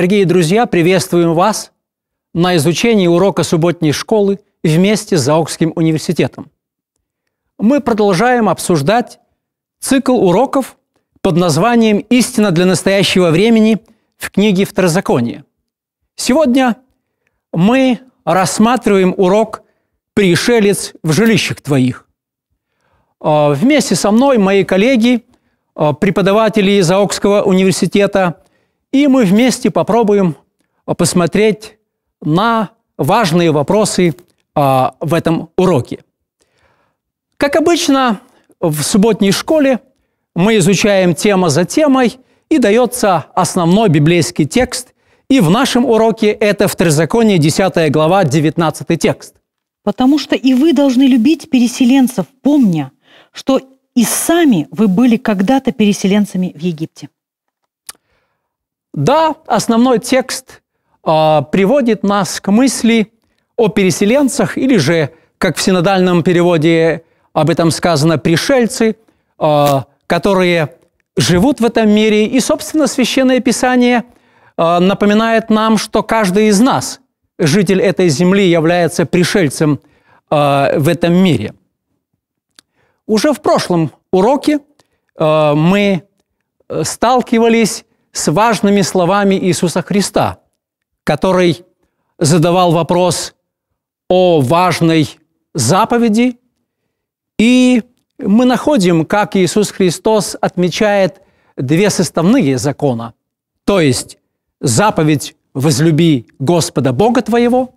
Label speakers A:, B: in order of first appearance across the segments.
A: Дорогие друзья, приветствуем вас на изучении урока субботней школы вместе с Заокским университетом. Мы продолжаем обсуждать цикл уроков под названием «Истина для настоящего времени» в книге «Второзаконие». Сегодня мы рассматриваем урок «Пришелец в жилищах твоих». А, вместе со мной мои коллеги, а, преподаватели Заокского университета – и мы вместе попробуем а, посмотреть на важные вопросы а, в этом уроке. Как обычно, в субботней школе мы изучаем тема за темой, и дается основной библейский текст. И в нашем уроке это в Второзаконие, 10 глава, 19 текст.
B: «Потому что и вы должны любить переселенцев, помня, что и сами вы были когда-то переселенцами в Египте».
A: Да, основной текст э, приводит нас к мысли о переселенцах или же, как в синодальном переводе об этом сказано, пришельцы, э, которые живут в этом мире. И, собственно, Священное Писание э, напоминает нам, что каждый из нас, житель этой земли, является пришельцем э, в этом мире. Уже в прошлом уроке э, мы сталкивались с важными словами Иисуса Христа, который задавал вопрос о важной заповеди, и мы находим, как Иисус Христос отмечает две составные закона, то есть заповедь «возлюби Господа Бога твоего»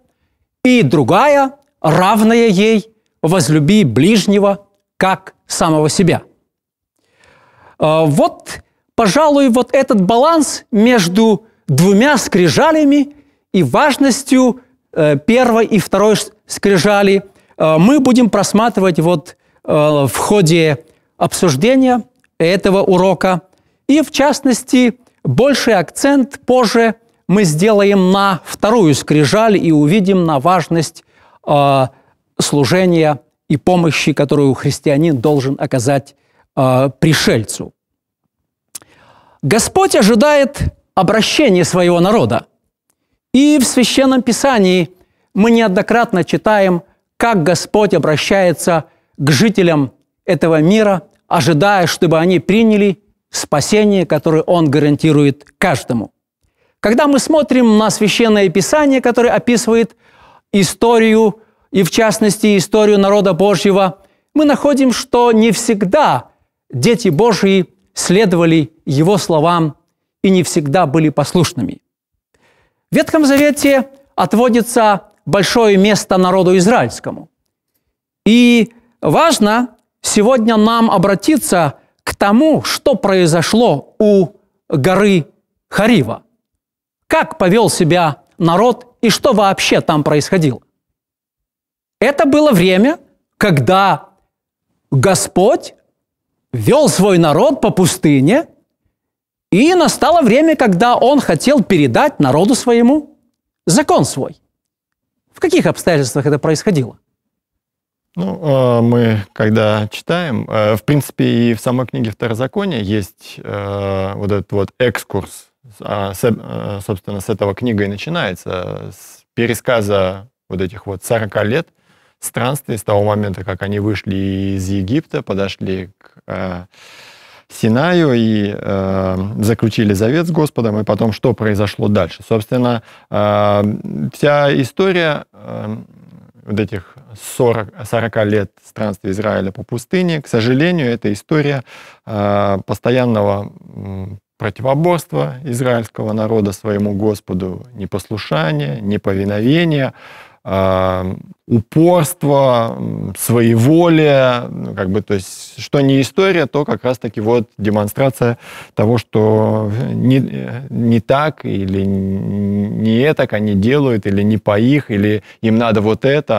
A: и другая, равная ей, «возлюби ближнего, как самого себя». А, вот пожалуй, вот этот баланс между двумя скрижалями и важностью э, первой и второй скрижали э, мы будем просматривать вот э, в ходе обсуждения этого урока. И, в частности, больший акцент позже мы сделаем на вторую скрижаль и увидим на важность служения и помощи, которую христианин должен оказать пришельцу. Господь ожидает обращения своего народа. И в Священном Писании мы неоднократно читаем, как Господь обращается к жителям этого мира, ожидая, чтобы они приняли спасение, которое Он гарантирует каждому. Когда мы смотрим на Священное Писание, которое описывает историю, и в частности историю народа Божьего, мы находим, что не всегда дети Божьи следовали его словам и не всегда были послушными. В Ветхом Завете отводится большое место народу израильскому. И важно сегодня нам обратиться к тому, что произошло у горы Харива. Как повел себя народ и что вообще там происходило. Это было время, когда Господь вел свой народ по пустыне, и настало время, когда он хотел передать народу своему закон свой. В каких обстоятельствах это происходило?
C: Ну, э, мы, когда читаем, э, в принципе, и в самой книге Второзакония есть э, вот этот вот экскурс, а, собственно, с этого книга и начинается, с пересказа вот этих вот 40 лет – странствий с того момента, как они вышли из Египта, подошли к э, Синаю и э, заключили завет с Господом, и потом что произошло дальше. Собственно, э, вся история э, вот этих 40, 40 лет странствия Израиля по пустыне, к сожалению, это история э, постоянного противоборства израильского народа своему Господу, непослушания, неповиновения, э, упорство, своеволие, ну, как бы, то есть, что не история, то как раз-таки вот демонстрация того, что не, не так или не так они делают, или не по их, или им надо вот это,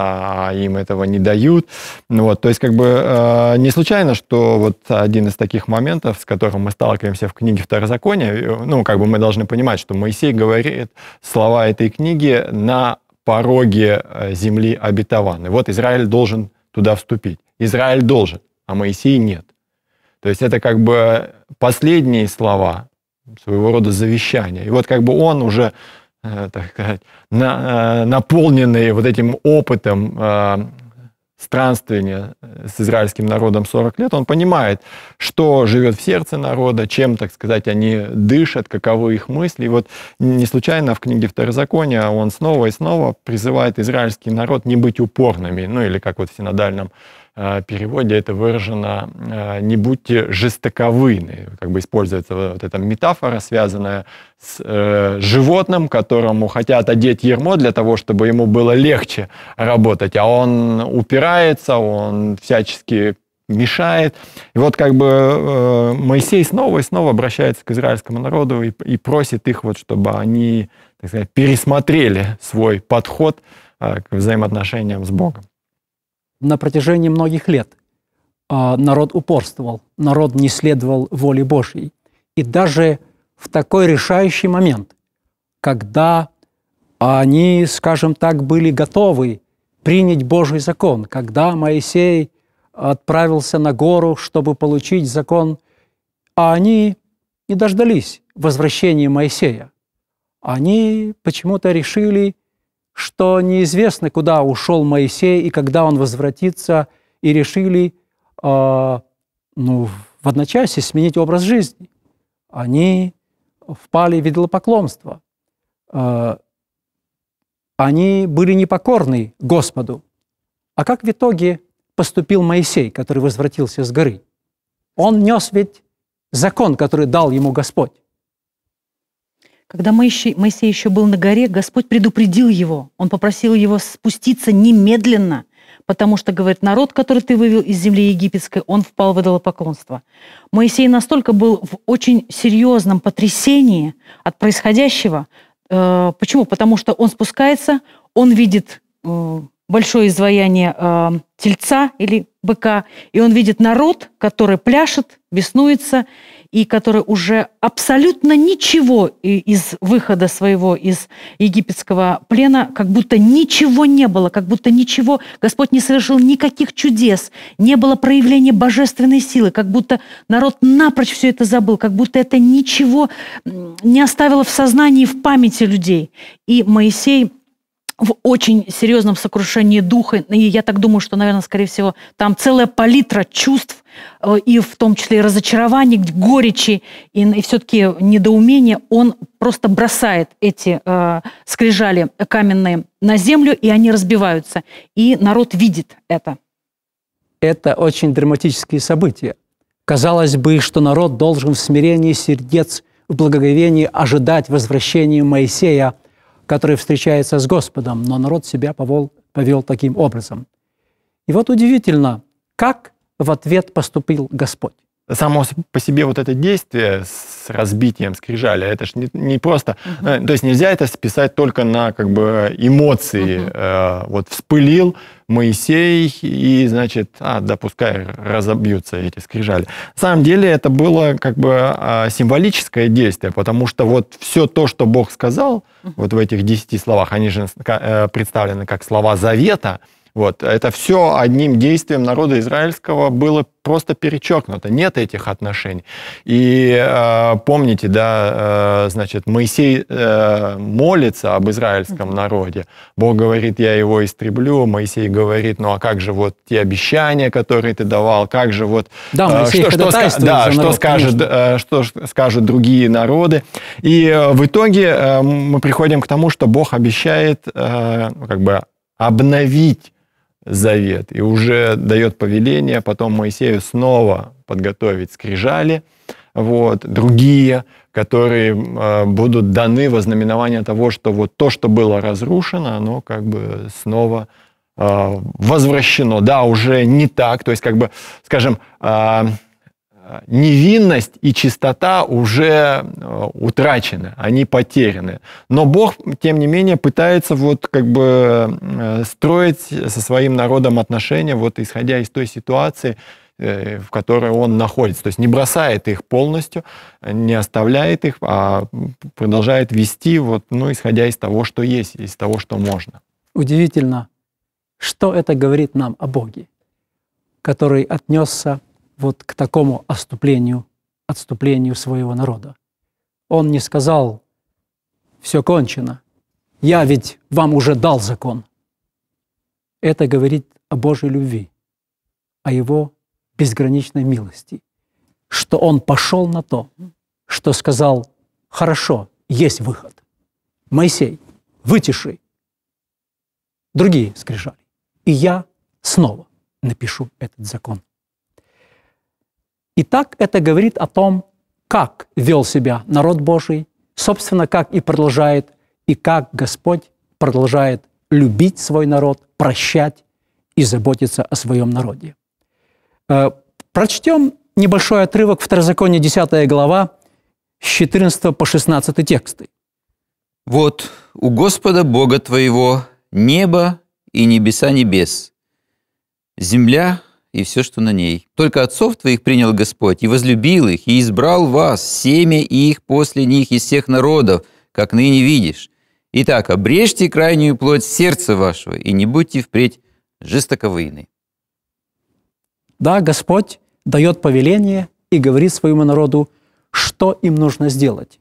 C: а им этого не дают. Ну вот, то есть, как бы, э, не случайно, что вот один из таких моментов, с которым мы сталкиваемся в книге Второзакония, э, ну, как бы мы должны понимать, что Моисей говорит слова этой книги на пороге э, земли обетованной. Вот Израиль должен туда вступить. Израиль должен, а Моисей нет. То есть это как бы последние слова своего рода завещания. И вот как бы он уже, э, так сказать, на, э, наполненный вот этим опытом странствования э, с израильским народом 40 лет, он понимает, что живет в сердце народа, чем, так сказать, они дышат, каковы их мысли. И вот не случайно в книге Второзакония он снова и снова призывает израильский народ не быть упорными, ну или как вот в синодальном Э, переводе это выражено э, «не будьте жестоковыны», как бы используется вот эта метафора, связанная с э, животным, которому хотят одеть ермо для того, чтобы ему было легче работать, а он упирается, он всячески мешает. И вот как бы Моисей снова и снова обращается к израильскому народу и, и просит их, вот, чтобы они так сказать, пересмотрели свой подход к взаимоотношениям с Богом
A: на протяжении многих лет а, народ упорствовал, народ не следовал воле Божьей. И даже в такой решающий момент, когда они, скажем так, были готовы принять Божий закон, когда Моисей отправился на гору, чтобы получить закон, а они не дождались возвращения Моисея. Они почему-то решили – что неизвестно, куда ушел Моисей и когда он возвратится, и решили э, ну, в одночасье сменить образ жизни. Они впали в идолопоклонство. Э, они были непокорны Господу. А как в итоге поступил Моисей, который возвратился с горы? Он нес ведь закон, который дал ему Господь.
B: Когда Моисей еще был на горе, Господь предупредил его. Он попросил его спуститься немедленно, потому что, говорит, народ, который ты вывел из земли египетской, он впал в идолопоклонство. Моисей настолько был в очень серьезном потрясении от происходящего. Э, почему? Потому что он спускается, он видит э, большое изваяние э, тельца или быка, и он видит народ, который пляшет, веснуется и который уже абсолютно ничего из выхода своего из египетского плена, как будто ничего не было, как будто ничего, Господь не совершил никаких чудес, не было проявления божественной силы, как будто народ напрочь все это забыл, как будто это ничего не оставило в сознании в памяти людей. И Моисей в очень серьезном сокрушении духа. И я так думаю, что, наверное, скорее всего, там целая палитра чувств, э, и в том числе и разочарований, горечи, и, и все-таки недоумение. Он просто бросает эти э, скрижали каменные на землю, и они разбиваются. И народ видит это.
A: Это очень драматические события. Казалось бы, что народ должен в смирении сердец, в благоговении ожидать возвращения Моисея – который встречается с Господом, но народ себя повел, повел таким образом. И вот удивительно, как в ответ поступил Господь. Само
C: по себе вот это действие с разбитием скрижаля, это же не, не просто... Угу. То есть нельзя это списать только на как бы эмоции. Угу. вот вспылил, Моисей, и, значит, а, да, пускай разобьются эти скрижали. На самом деле это было как бы а, символическое действие, потому что вот все то, что Бог сказал, вот в этих десяти словах, они же э, представлены как слова завета, вот. Это все одним действием народа израильского было просто перечеркнуто. Нет этих отношений. И э, помните, да, э, значит, Моисей э, молится об израильском народе. Бог говорит, я его истреблю. Моисей говорит, ну а как же вот те обещания, которые ты давал, как же вот... Да, э, Моисей что, что, ска- да, что, скажет, э, что скажут другие народы. И э, в итоге э, мы приходим к тому, что Бог обещает э, ну, как бы обновить завет. И уже дает повеление потом Моисею снова подготовить скрижали, вот, другие, которые э, будут даны во знаменование того, что вот то, что было разрушено, оно как бы снова э, возвращено. Да, уже не так, то есть как бы, скажем, э, Э, невинность и чистота уже э, утрачены, они потеряны. Но Бог, тем не менее, пытается вот как бы э, строить со своим народом отношения, вот исходя из той ситуации, в которой он находится. То есть не бросает их полностью, не оставляет их, а продолжает вести, вот, ну, исходя из того, что есть, из того, что можно.
A: Удивительно, что это говорит нам о Боге, который отнесся вот к такому оступлению, отступлению своего народа. Он не сказал, все кончено, я ведь вам уже дал закон. Это говорит о Божьей любви, о Его безграничной милости, что Он пошел на то, что сказал, хорошо, есть выход. Моисей, вытиши. Другие скрижали. И я снова напишу этот закон. Итак, это говорит о том, как вел себя народ Божий, собственно, как и продолжает, и как Господь продолжает любить свой народ, прощать и заботиться о своем народе. Э, прочтем небольшой отрывок Второзакония 10 глава с 14 по 16 тексты.
D: «Вот у Господа Бога твоего небо и небеса небес, земля и все, что на ней. Только отцов твоих принял Господь, и возлюбил их, и избрал вас, семя их после них из всех народов, как ныне видишь. Итак, обрежьте крайнюю плоть сердца вашего, и не будьте впредь жестоковыны.
A: Да, Господь дает повеление и говорит своему народу, что им нужно сделать.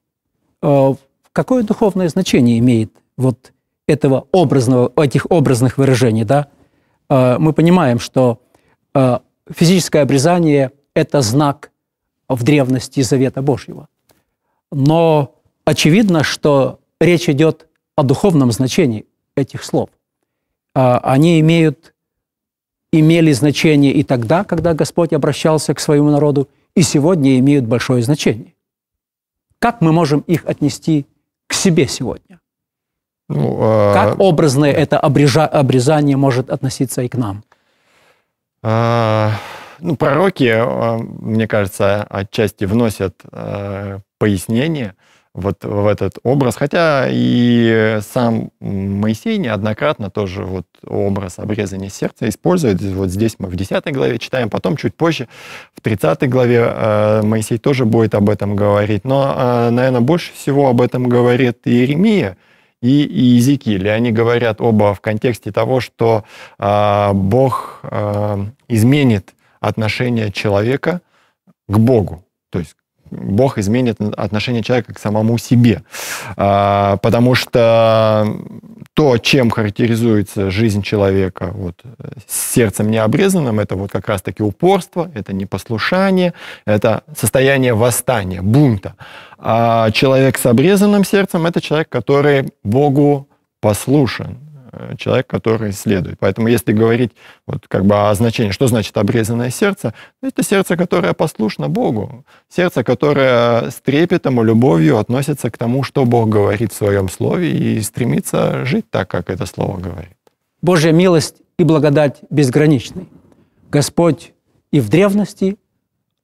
A: Э, какое духовное значение имеет вот этого образного, этих образных выражений, да? Э, мы понимаем, что Э, физическое обрезание – это знак в древности Завета Божьего. Но очевидно, что речь идет о духовном значении этих слов. Э, они имеют, имели значение и тогда, когда Господь обращался к своему народу, и сегодня имеют большое значение. Как мы можем их отнести к себе сегодня?
C: Ну, а... Как
A: образное это обрежа... обрезание может относиться и к
C: нам? А, ну, пророки, а, мне кажется, отчасти вносят а, пояснение вот в этот образ. Хотя и сам Моисей неоднократно тоже вот образ обрезания сердца использует. Вот здесь мы в 10 главе читаем, потом чуть позже в 30 главе Моисей тоже будет об этом говорить. Но, наверное, больше всего об этом говорит Иеремия – и Иезекииль. И они говорят оба в контексте того, что а, Бог а, изменит отношение человека к Богу, то есть Бог изменит отношение человека к самому себе. А, потому что то, чем характеризуется жизнь человека вот, с сердцем необрезанным, это вот как раз-таки упорство, это непослушание, это состояние восстания, бунта. А человек с обрезанным сердцем – это человек, который Богу послушен, Э, человек, который исследует. Поэтому если говорить вот как бы о значении, что значит обрезанное сердце, это сердце, которое послушно Богу, сердце, которое с трепетом и любовью относится к тому, что Бог говорит в своем слове и стремится жить так, как это слово говорит.
A: Божья милость и благодать безграничны. Господь и в древности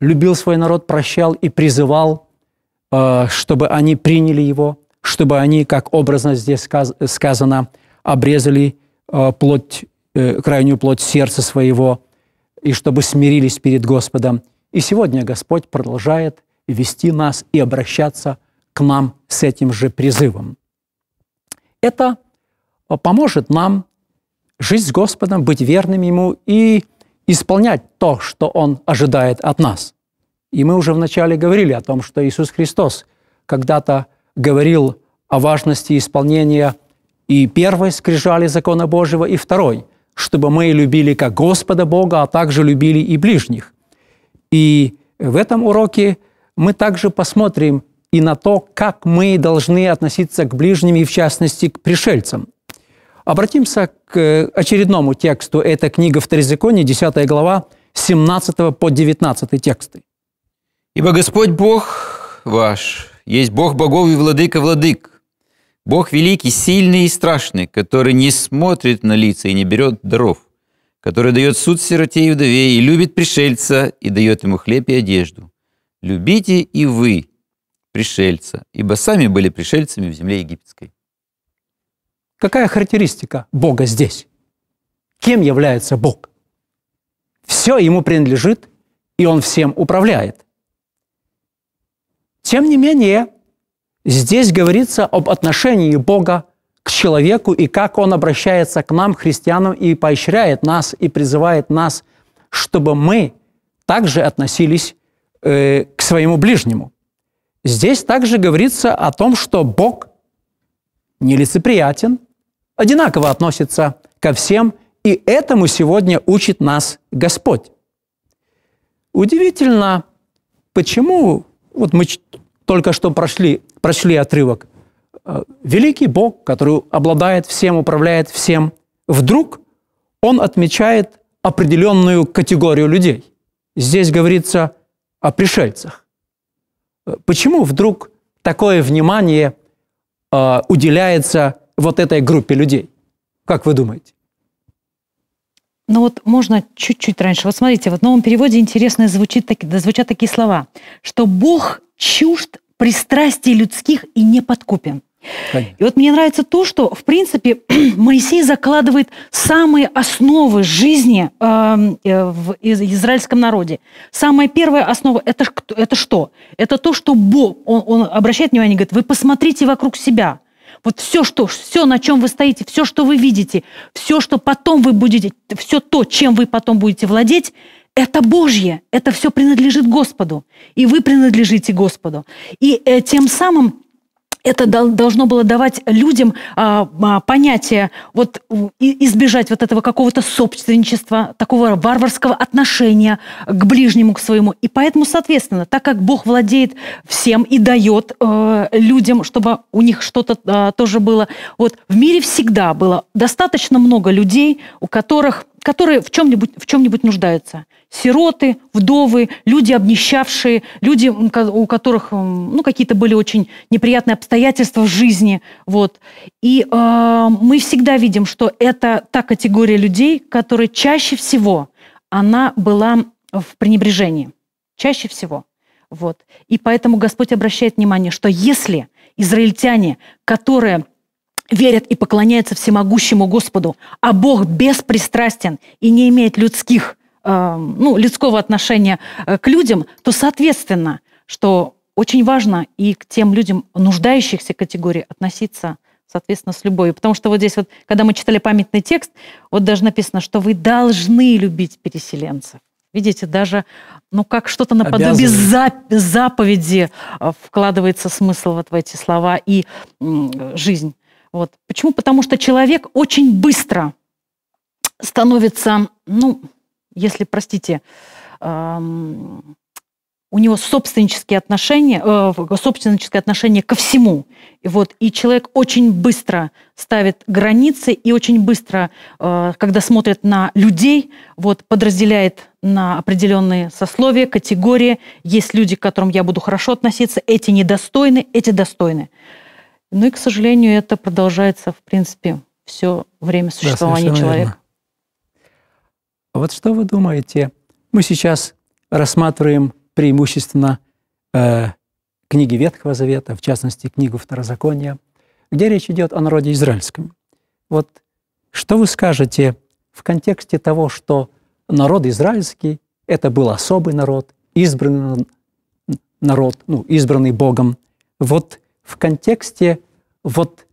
A: любил свой народ, прощал и призывал, э, чтобы они приняли его, чтобы они, как образно здесь сказано, обрезали э, плоть, э, крайнюю плоть сердца своего, и чтобы смирились перед Господом. И сегодня Господь продолжает вести нас и обращаться к нам с этим же призывом. Это э, поможет нам жить с Господом, быть верным Ему и исполнять то, что Он ожидает от нас. И мы уже вначале говорили о том, что Иисус Христос когда-то говорил о важности исполнения – и первой скрижали закона Божьего, и второй, чтобы мы любили как Господа Бога, а также любили и ближних. И в этом уроке мы также посмотрим и на то, как мы должны относиться к ближним и, в частности, к пришельцам. Обратимся к э, очередному тексту. Это книга Второзакония, 10 глава, 17 по 19 тексты.
D: «Ибо Господь Бог ваш, есть Бог богов и владыка владык, Бог великий, сильный и страшный, который не смотрит на лица и не берет даров, который дает суд сироте и вдове, и любит пришельца, и дает ему хлеб и одежду. Любите и вы пришельца, ибо сами были пришельцами в земле египетской.
A: Какая характеристика Бога здесь? Кем является Бог? Все ему принадлежит, и он всем управляет. Тем не менее, Здесь говорится об отношении Бога к человеку и как Он обращается к нам, христианам, и поощряет нас, и призывает нас, чтобы мы также относились э, к своему ближнему. Здесь также говорится о том, что Бог нелицеприятен, одинаково относится ко всем, и этому сегодня учит нас Господь. Удивительно, почему вот мы только что прошли прочли отрывок, э, великий Бог, который обладает всем, управляет всем, вдруг он отмечает определенную категорию людей. Здесь говорится о пришельцах. Э, почему вдруг такое внимание э, уделяется вот этой группе людей? Как вы думаете?
B: Ну вот можно чуть-чуть раньше. Вот смотрите, вот в новом переводе интересно звучит, звучат такие слова, что Бог чужд пристрастий людских и не подкупим. И вот мне нравится то, что, в принципе, Моисей закладывает самые основы жизни эм, э, в израильском народе. Самая первая основа это, – это что? Это то, что Бог, он, он обращает внимание, говорит, вы посмотрите вокруг себя. Вот все, что, все, на чем вы стоите, все, что вы видите, все, что потом вы будете, все то, чем вы потом будете владеть – это Божье, это все принадлежит Господу, и вы принадлежите Господу. И э, тем самым это должно было давать людям а, а понятие вот и, избежать вот этого какого-то собственничества, такого варварского отношения к ближнему, к своему. И поэтому, соответственно, так как Бог владеет всем и дает э, людям, чтобы у них что-то э, тоже было. Вот в мире всегда было достаточно много людей, у которых которые в чем-нибудь в чем-нибудь нуждаются. Сироты, вдовы, люди обнищавшие, люди, у которых ну, какие-то были очень неприятные обстоятельства в жизни. Вот. И э, мы всегда видим, что это та категория людей, которая чаще всего она была в пренебрежении. Чаще всего. Вот. И поэтому Господь обращает внимание, что если израильтяне, которые верят и поклоняются всемогущему Господу, а Бог беспристрастен и не имеет людских, э, ну, людского отношения э, к людям, то, соответственно, что очень важно и к тем людям, нуждающихся категории, относиться, соответственно, с любовью. Потому что вот здесь вот, когда мы читали памятный текст, вот даже написано, что вы должны любить переселенцев. Видите, даже ну, как что-то наподобие Обязаны. заповеди э, вкладывается смысл вот в эти слова и жизнь вот. Почему? Потому что человек очень быстро становится, ну, если, простите, эм, у него собственнические отношения, э, собственническое отношение ко всему. И вот, и человек очень быстро ставит границы и очень быстро, э, когда смотрит на людей, вот, подразделяет на определенные сословия, категории. Есть люди, к которым я буду хорошо относиться, эти недостойны, эти достойны. Ну и, к сожалению, это продолжается, в принципе, все время существования да, человека. Верно.
A: Вот что вы думаете? Мы сейчас рассматриваем преимущественно э, книги Ветхого Завета, в частности, книгу Второзакония, где речь идет о народе израильском. Вот что вы скажете в контексте того, что народ израильский – это был особый народ, избранный народ, ну, избранный Богом. Вот в контексте вот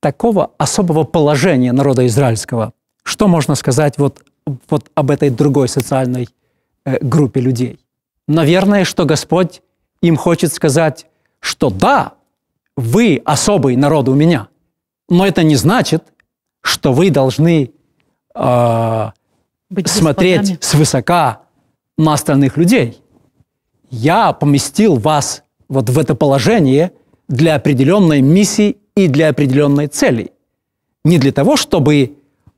A: такого особого положения народа израильского. Что можно сказать вот, вот об этой другой социальной э, группе людей? Наверное, что Господь им хочет сказать, что да, вы особый народ у меня, но это не значит, что вы должны э, Быть смотреть господами. свысока на остальных людей. Я поместил вас вот в это положение – для определенной миссии и для определенной цели. Не для того, чтобы э,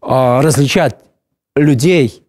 A: различать людей,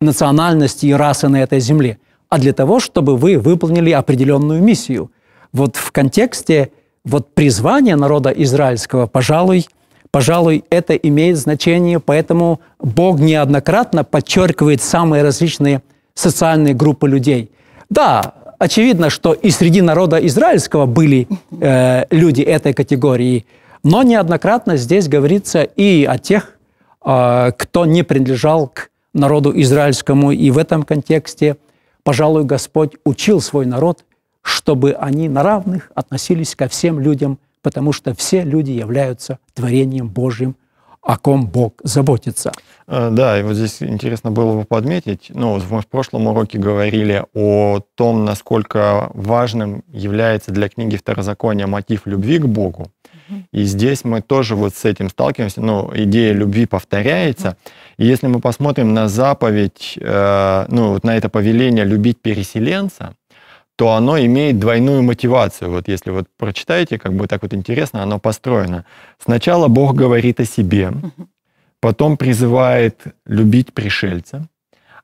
A: национальности и расы на этой земле, а для того, чтобы вы выполнили определенную миссию. Вот в контексте вот призвания народа израильского, пожалуй, пожалуй, это имеет значение, поэтому Бог неоднократно подчеркивает самые различные социальные группы людей. Да, очевидно, что и среди народа израильского были э, люди этой категории, но неоднократно здесь говорится и о тех, э, кто не принадлежал к народу израильскому, и в этом контексте, пожалуй, Господь учил свой народ, чтобы они на равных относились ко всем людям, потому что все люди являются творением Божьим – о ком Бог заботится.
C: Э, да, и вот здесь интересно было бы подметить, ну, мы в прошлом уроке говорили о том, насколько важным является для книги Второзакония мотив любви к Богу. И здесь мы тоже вот с этим сталкиваемся, ну, идея любви повторяется. И если мы посмотрим на заповедь, э, ну, вот на это повеление любить переселенца, то оно имеет двойную мотивацию. Вот если вот прочитаете, как бы так вот интересно, оно построено. Сначала Бог говорит о себе, потом призывает любить пришельца,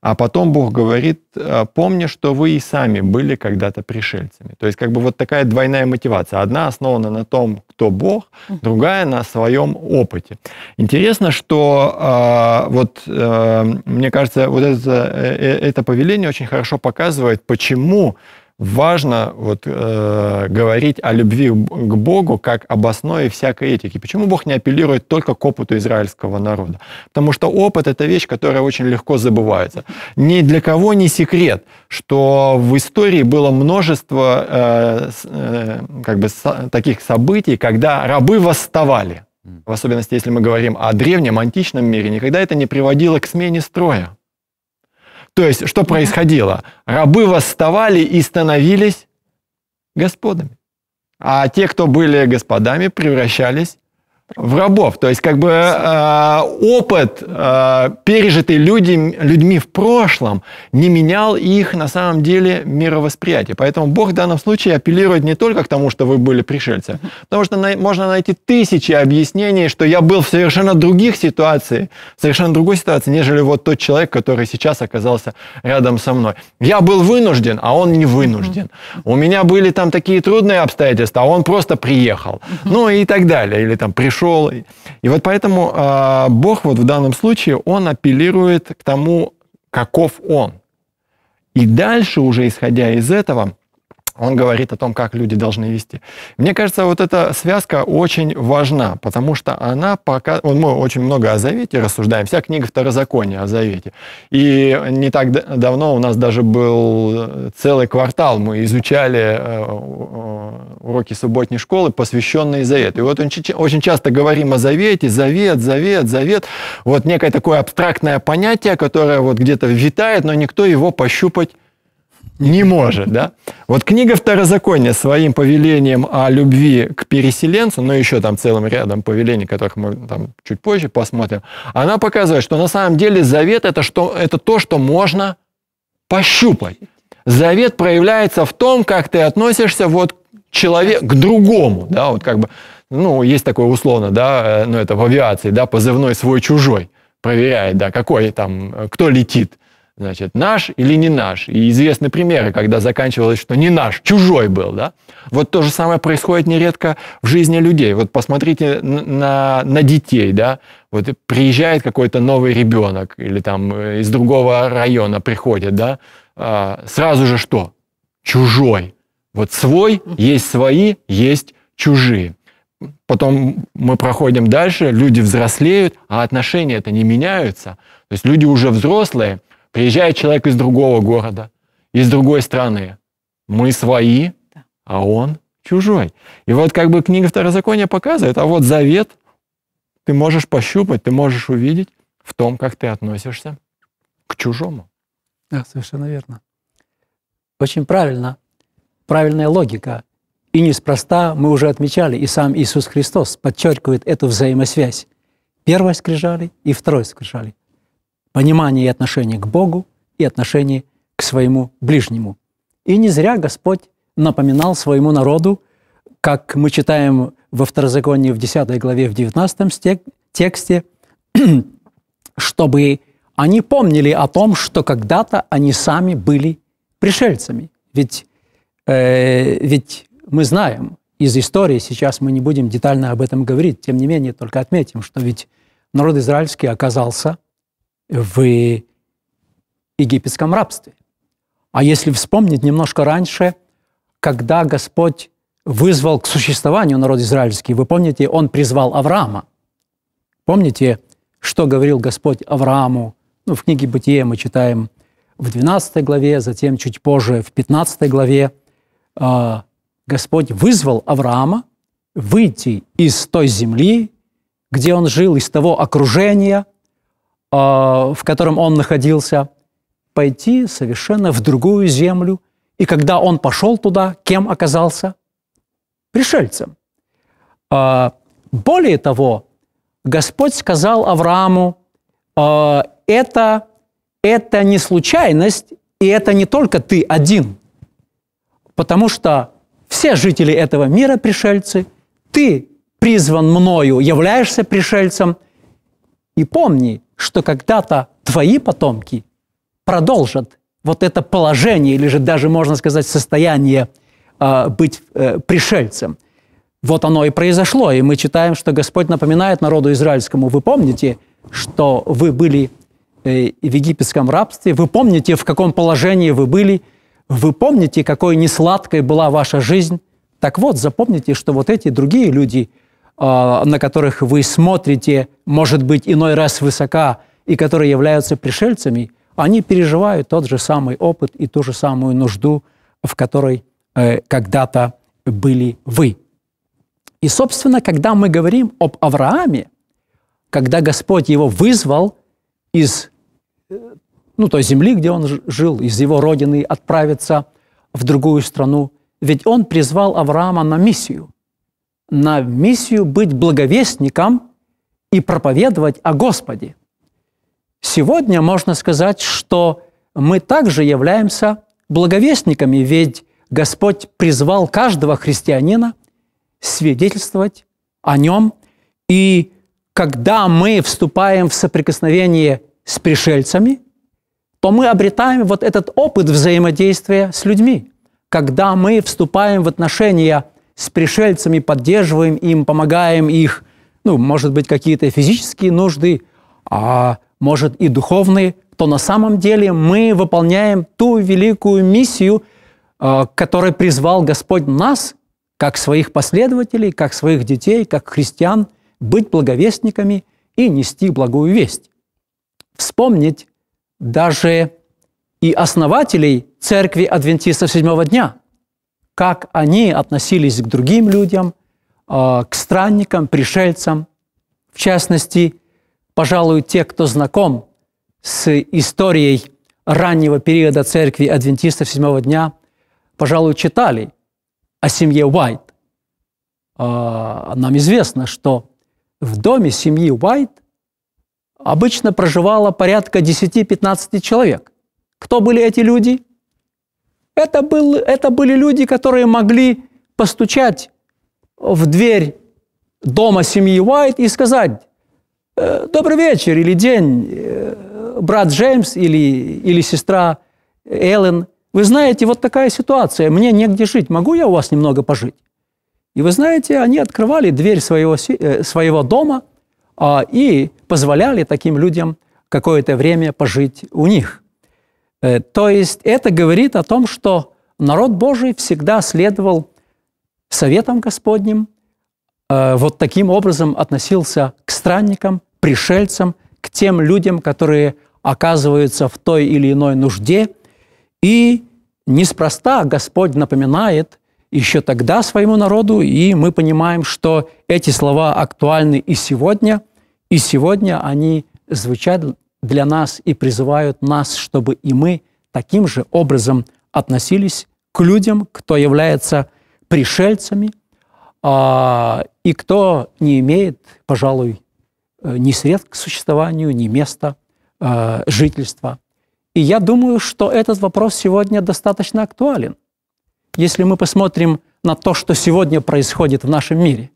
C: а потом Бог говорит, «А, помни, что вы и сами были когда-то пришельцами. То есть как бы вот такая двойная мотивация. Одна основана на том, кто Бог, другая на своем опыте. Интересно, что а, вот э, мне кажется, вот это, э, э, это повеление очень хорошо показывает, почему важно вот, э, говорить о любви к Богу как об основе всякой этики. Почему Бог не апеллирует только к опыту израильского народа? Потому что опыт – это вещь, которая очень легко забывается. Ни для кого не секрет, что в истории было множество э, э, как бы, со, таких событий, когда рабы восставали. В особенности, если мы говорим о древнем античном мире, никогда это не приводило к смене строя. То есть, что происходило? Рабы восставали и становились господами. А те, кто были господами, превращались в рабов. То есть, как бы э, опыт, э, пережитый людям, людьми в прошлом, не менял их на самом деле мировосприятие. Поэтому Бог в данном случае апеллирует не только к тому, что вы были пришельцы, потому что на, можно найти тысячи объяснений, что я был в совершенно других ситуациях, совершенно другой ситуации, нежели вот тот человек, который сейчас оказался рядом со мной. Я был вынужден, а он не вынужден. У меня были там такие трудные обстоятельства, а он просто приехал. Ну и так далее. Или там пришел ушел. И вот поэтому а, Бог вот в данном случае, он апеллирует к тому, каков он. И дальше уже, исходя из этого, он говорит о том, как люди должны вести. Мне кажется, вот эта связка очень важна, потому что она пока... Мы очень много о Завете рассуждаем. Вся книга Второзакония о Завете. И не так давно у нас даже был э, целый квартал. Мы изучали э, уроки субботней школы, посвященные Завету. И вот очень часто говорим о Завете. Завет, Завет, Завет. Вот некое такое абстрактное понятие, которое вот где-то витает, но никто его пощупать не может, да? Вот книга Второзакония своим повелением о любви к переселенцу, но ну, еще там целым рядом повелений, которых мы там чуть позже посмотрим, она показывает, что на самом деле завет это, что, это то, что можно пощупать. Завет проявляется в том, как ты относишься вот человек к другому, да, вот как бы, ну, есть такое условно, да, э, ну, это в авиации, да, позывной свой-чужой проверяет, да, какой там, э, кто летит значит, наш или не наш. И известны примеры, когда заканчивалось, что не наш, чужой был, да? Вот то же самое происходит нередко в жизни людей. Вот посмотрите на, на детей, да? Вот приезжает какой-то новый ребенок или там э, из другого района приходит, да? А, сразу же что? Чужой. Вот свой, есть свои, есть чужие. Потом мы проходим дальше, люди взрослеют, а отношения это не меняются. То есть люди уже взрослые – Приезжает человек из другого города, из другой страны. Мы свои, а он чужой. И вот как бы книга Второзакония показывает, а вот завет ты можешь пощупать, ты можешь увидеть в том, как ты относишься к чужому.
A: Да, совершенно верно.
C: Очень правильно.
A: Правильная логика. И неспроста мы уже отмечали, и сам Иисус Христос подчеркивает эту взаимосвязь. Первое скрижали и второе скрижали понимание и отношение к Богу и отношение к своему ближнему. И не зря Господь напоминал своему народу, как мы читаем во Второзаконии в 10 главе, в 19 тексте, чтобы они помнили о том, что когда-то они сами были пришельцами. Ведь, э, ведь мы знаем из истории, сейчас мы не будем детально об этом говорить, тем не менее только отметим, что ведь народ израильский оказался в египетском рабстве. А если вспомнить немножко раньше, когда Господь вызвал к существованию народ израильский, вы помните, Он призвал Авраама. Помните, что говорил Господь Аврааму? Ну, в книге Бытия мы читаем в 12 главе, затем чуть позже в 15 главе. А, Господь вызвал Авраама выйти из той земли, где он жил, из того окружения – Э, в котором он находился, пойти совершенно в другую землю. И когда он пошел туда, кем оказался? Пришельцем. Э, более того, Господь сказал Аврааму, «Э, это, это не случайность, и это не только ты один, потому что все жители этого мира пришельцы, ты призван мною, являешься пришельцем, и помни, что когда-то твои потомки продолжат вот это положение, или же даже, можно сказать, состояние э, быть э, пришельцем. Вот оно и произошло, и мы читаем, что Господь напоминает народу израильскому, вы помните, что вы были э, в египетском рабстве, вы помните, в каком положении вы были, вы помните, какой несладкой была ваша жизнь. Так вот, запомните, что вот эти другие люди – а, на которых вы смотрите, может быть, иной раз высока, и которые являются пришельцами, они переживают тот же самый опыт и ту же самую нужду, в которой э, когда-то были вы. И, собственно, когда мы говорим об Аврааме, когда Господь его вызвал из э, ну, той земли, где он жил, из его родины, отправиться в другую страну, ведь он призвал Авраама на миссию – на миссию быть благовестником и проповедовать о Господе. Сегодня можно сказать, что мы также являемся благовестниками, ведь Господь призвал каждого христианина свидетельствовать о Нем. И когда мы вступаем в соприкосновение с пришельцами, то мы обретаем вот этот опыт взаимодействия с людьми. Когда мы вступаем в отношения с пришельцами, поддерживаем им, помогаем их, ну, может быть, какие-то физические нужды, а может и духовные, то на самом деле мы выполняем ту великую миссию, э, которой призвал Господь нас, как своих последователей, как своих детей, как христиан, быть благовестниками и нести благую весть. Вспомнить даже и основателей церкви адвентистов седьмого дня – как они относились к другим людям, а, к странникам, пришельцам. В частности, пожалуй, те, кто знаком с историей раннего периода церкви адвентистов седьмого дня, пожалуй, читали о семье Уайт. А, нам известно, что в доме семьи Уайт обычно проживало порядка 10-15 человек. Кто были эти люди? Это, был, это были люди, которые могли постучать в дверь дома семьи Уайт и сказать «Э, «Добрый вечер» или «День, э, брат Джеймс» или, или «Сестра Эллен». Вы знаете, вот такая ситуация, мне негде жить, могу я у вас немного пожить? И вы знаете, они открывали дверь своего, э, своего дома а, и позволяли таким людям какое-то время пожить у них. Э, то есть это говорит о том, что народ Божий всегда следовал советам Господним, э, вот таким образом относился к странникам, пришельцам, к тем людям, которые оказываются в той или иной нужде. И неспроста Господь напоминает еще тогда своему народу, и мы понимаем, что эти слова актуальны и сегодня, и сегодня они звучат для нас и призывают нас, чтобы и мы таким же образом относились к людям, кто является пришельцами а, и кто не имеет, пожалуй, э, ни средств к существованию, ни места а, жительства. И я думаю, что этот вопрос сегодня достаточно актуален, если мы посмотрим на то, что сегодня происходит в нашем мире.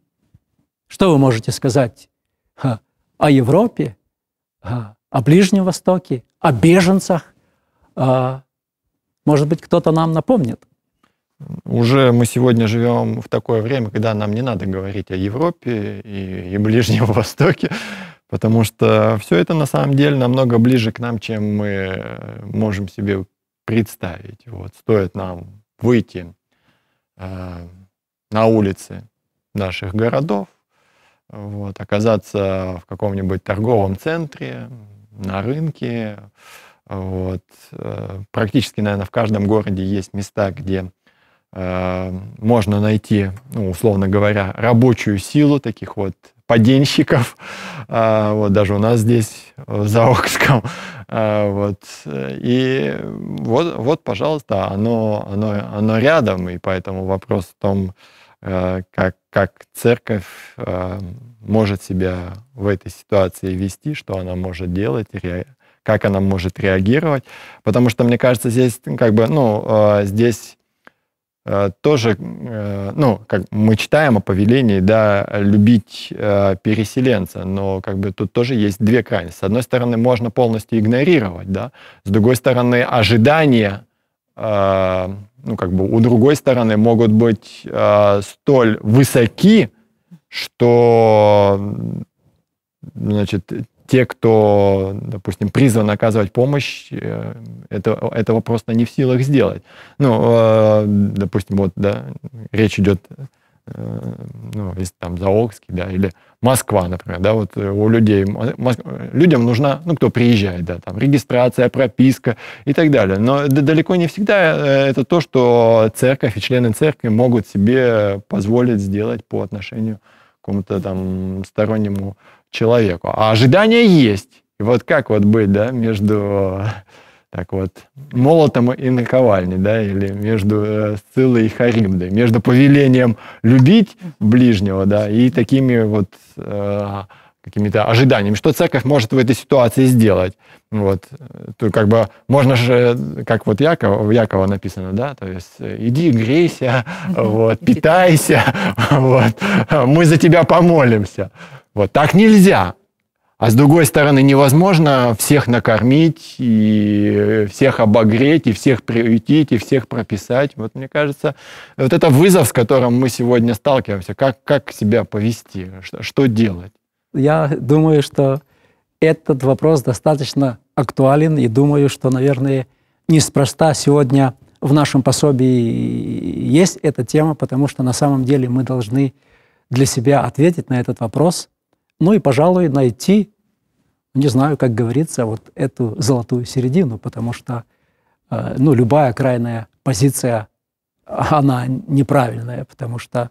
A: Что вы можете сказать о Европе, о Ближнем Востоке, о беженцах. А, может быть, кто-то нам напомнит.
C: Уже мы сегодня живем в такое время, когда нам не надо говорить о Европе и, и Ближнем Востоке, потому что все это на самом деле намного ближе к нам, чем мы э, можем себе представить. Вот стоит нам выйти э, на улицы наших городов, вот, оказаться в каком-нибудь торговом центре, на рынке. Вот. Э, практически, наверное, в каждом городе есть места, где э, можно найти, ну, условно говоря, рабочую силу таких вот поденщиков. Э, вот даже у нас здесь, в Заокском. Вот. И вот, вот пожалуйста, оно, оно, оно рядом, и поэтому вопрос в том, как, как церковь может себя в этой ситуации вести, что она может делать, как она может реагировать. Потому что, мне кажется, здесь ну, как бы, ну, э, здесь э, тоже, э, ну, как мы читаем о повелении, да, любить переселенца, но как бы тут тоже есть две крайности. С одной стороны, можно полностью игнорировать, да, с другой стороны, ожидания, ну, как бы у другой стороны могут быть столь высоки, что значит, те, кто, допустим, призван оказывать помощь, э, это, этого просто не в силах сделать. Ну, э, допустим, вот, да, речь идет, э, ну, если там Заокский, да, или Москва, например, да, вот у людей, людям нужна, ну, кто приезжает, да, там, регистрация, прописка и так далее. Но далеко не всегда это то, что церковь и члены церкви могут себе позволить сделать по отношению к какому-то там стороннему человеку. А ожидания есть. И вот как вот быть, да, между э, так вот, молотом и наковальней, да, или между э, Сциллой и Харибдой, между повелением любить ближнего, да, и такими вот э, какими-то ожиданиями, что церковь может в этой ситуации сделать. Вот. То как бы можно же, как вот Яков, Якова написано, да, то есть иди грейся, вот, питайся, вот, мы за тебя помолимся. Вот так нельзя. А с другой стороны, невозможно всех накормить, и всех обогреть, и всех приютить, и всех прописать. Вот мне кажется, вот это вызов, с которым мы сегодня сталкиваемся. Как, как себя повести, что, что делать?
A: я думаю, что этот вопрос достаточно актуален, и думаю, что, наверное, неспроста сегодня в нашем пособии есть эта тема, потому что на самом деле мы должны для себя ответить на этот вопрос, ну и, пожалуй, найти, не знаю, как говорится, вот эту золотую середину, потому что э, ну, любая крайняя позиция, она неправильная, потому что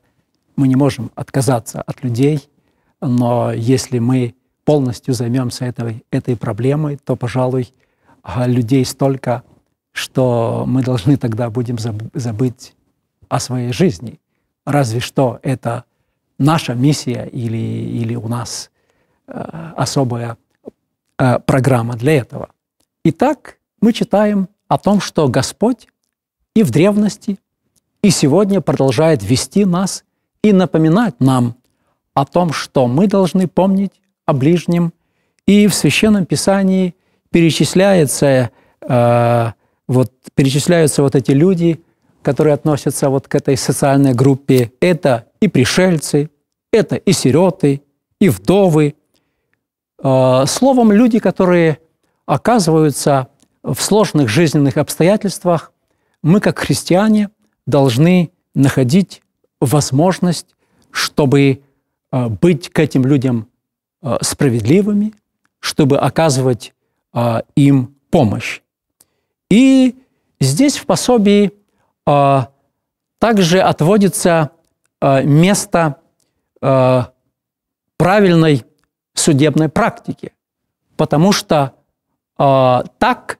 A: мы не можем отказаться от людей – но если мы полностью займемся этой, этой проблемой, то, пожалуй, а, людей столько, что мы должны тогда будем забыть о своей жизни. Разве что это наша миссия или, или у нас э, особая э, программа для этого. Итак, мы читаем о том, что Господь и в древности, и сегодня продолжает вести нас и напоминать нам о том, что мы должны помнить о ближнем. И в Священном Писании перечисляется, э, вот, перечисляются вот эти люди, которые относятся вот к этой социальной группе. Это и пришельцы, это и сироты, и вдовы. Э, словом, люди, которые оказываются в сложных жизненных обстоятельствах, мы, как христиане, должны находить возможность, чтобы а, быть к этим людям а, справедливыми, чтобы оказывать а, им помощь. И здесь в пособии также отводится место правильной судебной практики, потому что так,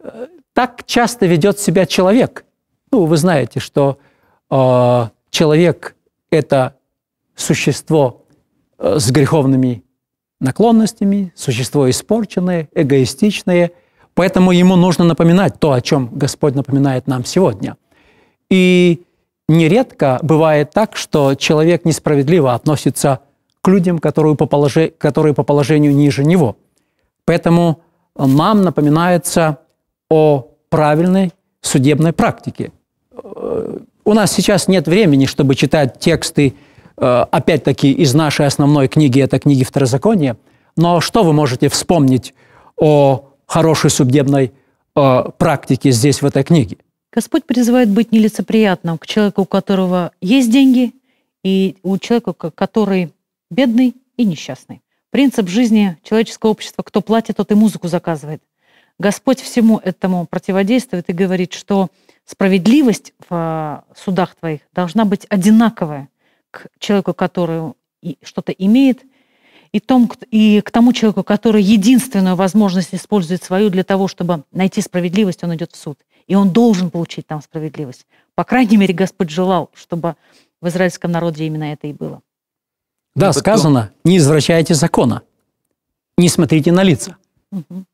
A: э, так часто ведет себя человек. Ну, вы знаете, что человек – это существо э, с греховными наклонностями, существо испорченное, эгоистичное. Поэтому ему нужно напоминать то, о чем Господь напоминает нам сегодня. И нередко бывает так, что человек несправедливо относится к людям, которые по, положи, которые по положению ниже него. Поэтому нам напоминается о правильной судебной практике. Э, у нас сейчас нет времени, чтобы читать тексты Э, опять-таки, из нашей основной книги, это книги Второзакония. Но что вы можете вспомнить о хорошей судебной э, практике здесь, в этой книге?
B: Господь призывает быть нелицеприятным к человеку, у которого есть деньги, и у человека, который бедный и несчастный. Принцип жизни человеческого общества – кто платит, тот и музыку заказывает. Господь всему этому противодействует и говорит, что справедливость в э, судах твоих должна быть одинаковая – человеку, который что-то имеет, и, том, и к тому человеку, который единственную возможность использует свою для того, чтобы найти справедливость, он идет в суд. И он должен получить там справедливость. По крайней мере, Господь желал, чтобы в израильском народе именно это и было.
A: Да, ну, Опыт сказано, не извращайте закона, не смотрите на лица. Угу.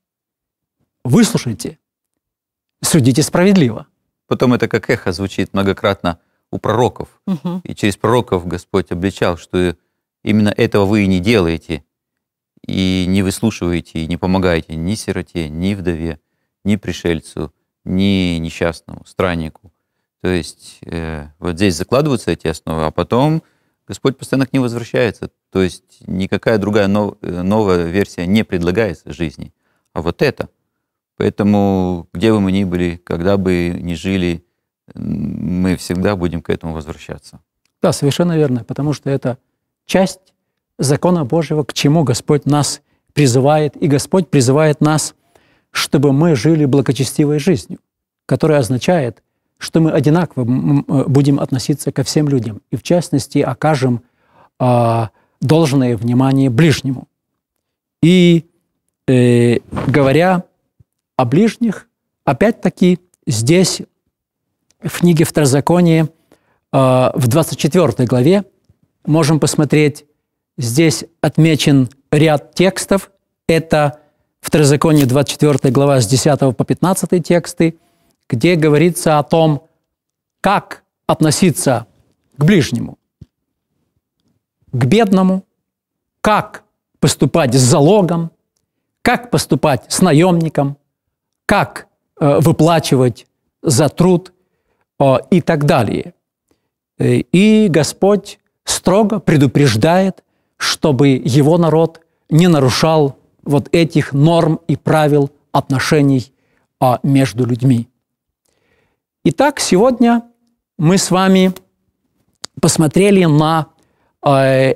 A: Выслушайте, судите справедливо.
D: Потом это как эхо звучит многократно – у пророков. Угу. И через пророков Господь обличал, что именно этого вы и не делаете, и не выслушиваете, и не помогаете ни сироте, ни вдове, ни пришельцу, ни несчастному, страннику. То есть э, вот здесь закладываются эти основы, а потом Господь постоянно к ним возвращается. То есть никакая другая нов, э, новая версия не предлагается жизни, а вот это. Поэтому где бы мы ни были, когда бы ни жили, мы всегда будем к этому возвращаться.
A: Да, совершенно верно, потому что это часть закона Божьего, к чему Господь нас призывает, и Господь призывает нас, чтобы мы жили благочестивой жизнью, которая означает, что мы одинаково э, будем относиться ко всем людям, и в частности окажем э, должное внимание ближнему. И э, говоря о ближних, опять-таки здесь в книге Второзаконие, э, в 24 главе, можем посмотреть, здесь отмечен ряд текстов. Это Второзаконие 24 глава с 10 по 15 тексты, где говорится о том, как относиться к ближнему, к бедному, как поступать с залогом, как поступать с наемником, как э, выплачивать за труд – а, и так далее. Э, и Господь строго предупреждает, чтобы его народ не нарушал вот этих норм и правил отношений а, между людьми. Итак, сегодня мы с вами посмотрели на э,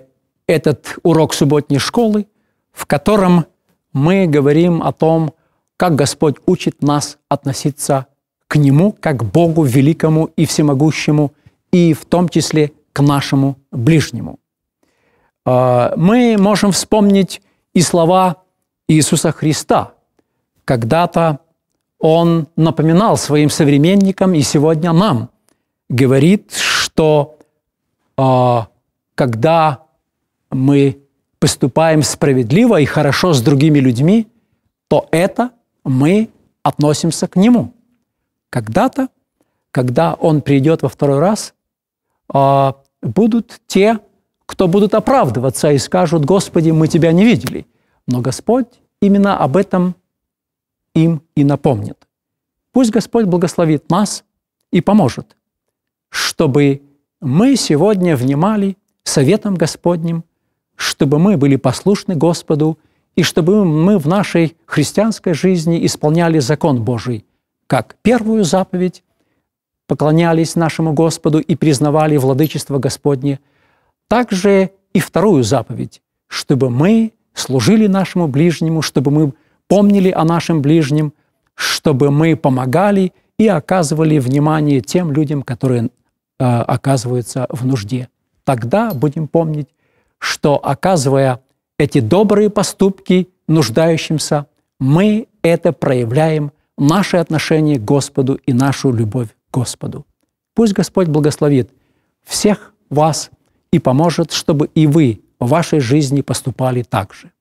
A: этот урок субботней школы, в котором мы говорим о том, как Господь учит нас относиться к к Нему, как Богу великому и всемогущему, и в том числе к нашему ближнему. А, мы можем вспомнить и слова Иисуса Христа. Когда-то Он напоминал своим современникам и сегодня нам, говорит, что а, когда мы поступаем справедливо и хорошо с другими людьми, то это мы относимся к Нему – когда-то, когда он придет во второй раз, а, будут те, кто будут оправдываться и скажут, «Господи, мы тебя не видели». Но Господь именно об этом им и напомнит. Пусть Господь благословит нас и поможет, чтобы мы сегодня внимали советам Господним, чтобы мы были послушны Господу и чтобы мы в нашей христианской жизни исполняли закон Божий – как первую заповедь поклонялись нашему Господу и признавали владычество Господне, также и вторую заповедь, чтобы мы служили нашему ближнему, чтобы мы помнили о нашем ближнем, чтобы мы помогали и оказывали внимание тем людям, которые э, оказываются в нужде. Тогда будем помнить, что оказывая эти добрые поступки нуждающимся, мы это проявляем наше отношение к Господу и нашу любовь к Господу. Пусть Господь благословит всех вас и поможет, чтобы и вы в вашей жизни поступали так же.